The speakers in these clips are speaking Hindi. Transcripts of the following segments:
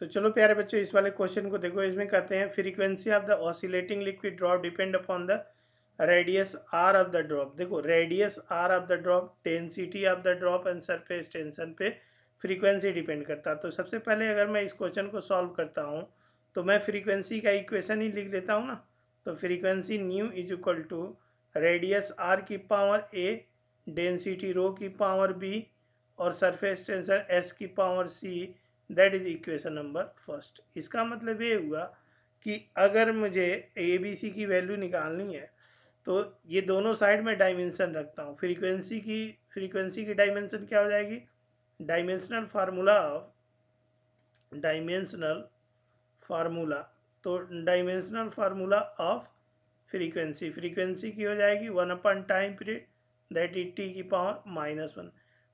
तो चलो प्यारे बच्चों इस वाले क्वेश्चन को देखो इसमें कहते हैं frequency of the oscillating liquid drop depend upon the radius R of the drop देखो radius R of the drop density of the drop and surface tension पे फ्रीक्वेंसी डिपेंड करता है तो सबसे पहले अगर मैं इस क्वेश्चन को सॉल्व करता हूँ तो मैं फ्रीक्वेंसी का इक्वेशन ही लिख लेता हूँ ना तो frequency nu is equal to radius R की पावर ए डेंसिटी रो की पावर बी और सरफेस टेंशन एस की power C that is equation number first इसका मतलब ये हुआ कि अगर मुझे ए बी सी की वैल्यू निकालनी है तो ये दोनों साइड में डायमेंशन रखता हूँ फ्रीक्वेंसी की फ्रीक्वेंसी की डायमेंशन क्या हो जाएगी dimensional formula of dimensional formula तो dimensional formula of frequency frequency की हो जाएगी one upon time period that is T की power minus one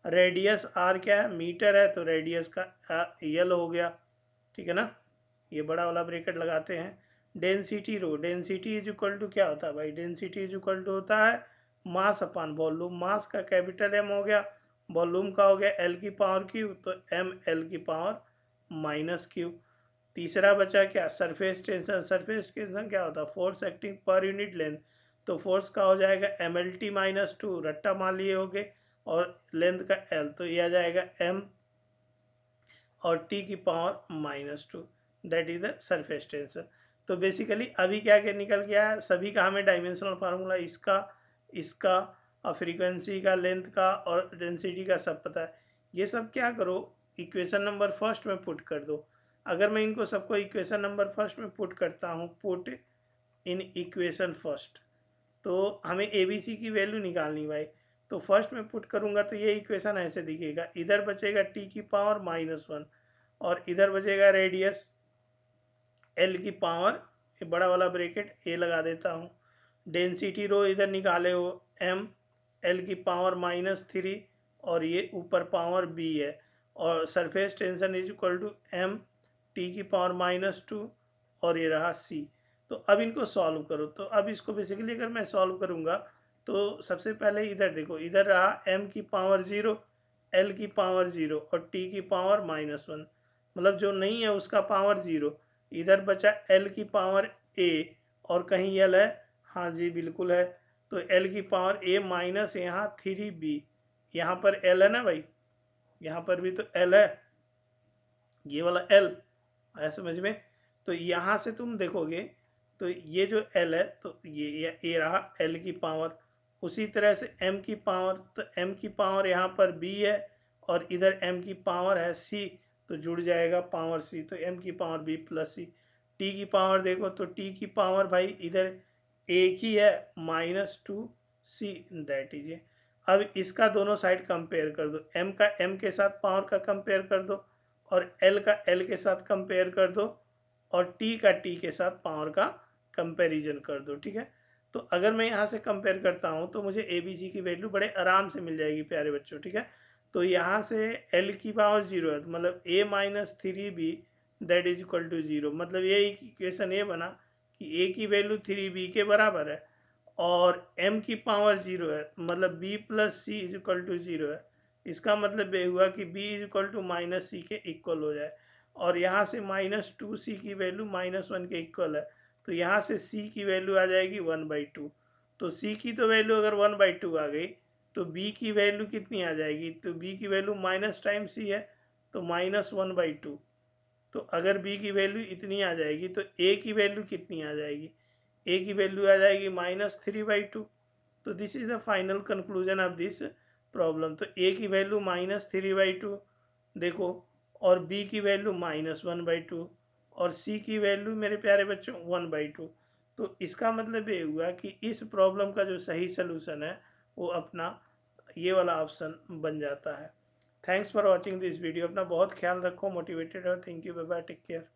radius R क्या है मीटर है तो रेडियस का एल हो गया ठीक है ना ये बड़ा वाला ब्रेकेट लगाते हैं density rho density is equal to क्या होता है भाई डेंसिटी इज इक्वल टू होता है मास अपान वॉल्यूम मास का कैपिटल एम हो गया वॉल्यूम का हो गया एल की पावर क्यू तो एम एल की पावर माइनस क्यू तीसरा बचा क्या सरफेस टेंशन सरफेस टेंशन क्या होता है force acting per unit length तो फोर्स का हो जाएगा M L T minus two रट्टा मान लिए हो गए और लेंथ का एल तो यह आ जाएगा एम और टी की power minus two that is the surface tension तो बेसिकली अभी क्या क्या निकल गया है सभी का हमें डायमेंशनल फार्मूला इसका इसका और फ्रीक्वेंसी का लेंथ का और डेंसिटी का सब पता है ये सब क्या करो इक्वेशन नंबर फर्स्ट में पुट कर दो अगर मैं इनको सबको इक्वेशन नंबर फर्स्ट में पुट करता हूँ पुट इन इक्वेशन फर्स्ट तो हमें ए बी सी की वैल्यू निकालनी भाई तो फर्स्ट में पुट करूंगा तो ये इक्वेशन ऐसे दिखेगा इधर बचेगा टी की पावर माइनस वन और इधर बचेगा रेडियस एल की पावर ये बड़ा वाला ब्रेकेट ए लगा देता हूँ डेंसिटी रो इधर निकाले हो एम एल की पावर माइनस थ्री और ये ऊपर पावर बी है और surface tension is equal to M T की पावर माइनस टू और ये रहा सी तो अब इनको सॉल्व करो तो अब इसको बेसिकली अगर मैं सॉल्व करूँगा तो सबसे पहले इधर देखो इधर रहा एम की पावर ज़ीरो एल की पावर ज़ीरो और टी की पावर माइनस वन मतलब जो नहीं है उसका पावर ज़ीरो इधर बचा एल की पावर ए और कहीं एल है हाँ जी बिल्कुल है तो एल की पावर ए माइनस यहाँ थ्री बी यहाँ पर एल है ना भाई यहाँ पर भी तो एल है ये वाला एल आया समझ में तो यहाँ से तुम देखोगे तो ये जो एल है तो ये ए रहा एल की पावर उसी तरह से m की पावर तो m की पावर यहाँ पर b है और इधर m की पावर है c तो जुड़ जाएगा पावर c तो m की पावर b प्लस सी टी की पावर देखो तो टी की पावर भाई इधर ए की है minus two C that is A अब इसका दोनों साइड कंपेयर कर दो m का m के साथ पावर का कंपेयर कर दो और l का l के साथ कंपेयर कर दो और t का t के साथ पावर का कंपेरिजन कर दो ठीक है तो अगर मैं यहाँ से कंपेयर करता हूँ तो मुझे ए बी सी की वैल्यू बड़े आराम से मिल जाएगी प्यारे बच्चों ठीक है तो यहाँ से एल की पावर जीरो है तो मतलब A minus three B that is equal to zero मतलब ये इक्वेशन ये बना कि ए की वैल्यू थ्री बी के बराबर है और एम की पावर जीरो है तो मतलब B plus C is equal to zero है इसका मतलब ये हुआ कि B is equal to minus C के इक्वल हो जाए और यहाँ से माइनस टू सी की वैल्यू माइनस वन के इक्वल है तो यहाँ से सी की वैल्यू आ जाएगी वन बाई टू तो सी की तो वैल्यू अगर वन बाई टू आ गई तो बी की वैल्यू कितनी आ जाएगी तो बी की वैल्यू माइनस टाइम सी है तो माइनस वन बाई टू तो अगर बी की वैल्यू इतनी आ जाएगी तो ए की वैल्यू कितनी आ जाएगी ए की वैल्यू आ जाएगी माइनस थ्री बाई टू तो this is the final conclusion of this problem तो ए की value minus three by two देखो और बी की value minus one by two और सी की वैल्यू मेरे प्यारे बच्चों वन बाई टू तो इसका मतलब ये हुआ कि इस प्रॉब्लम का जो सही सलूशन है वो अपना ये वाला ऑप्शन बन जाता है thanks for watching this video अपना बहुत ख्याल रखो मोटिवेटेड रहो thank you bye bye take care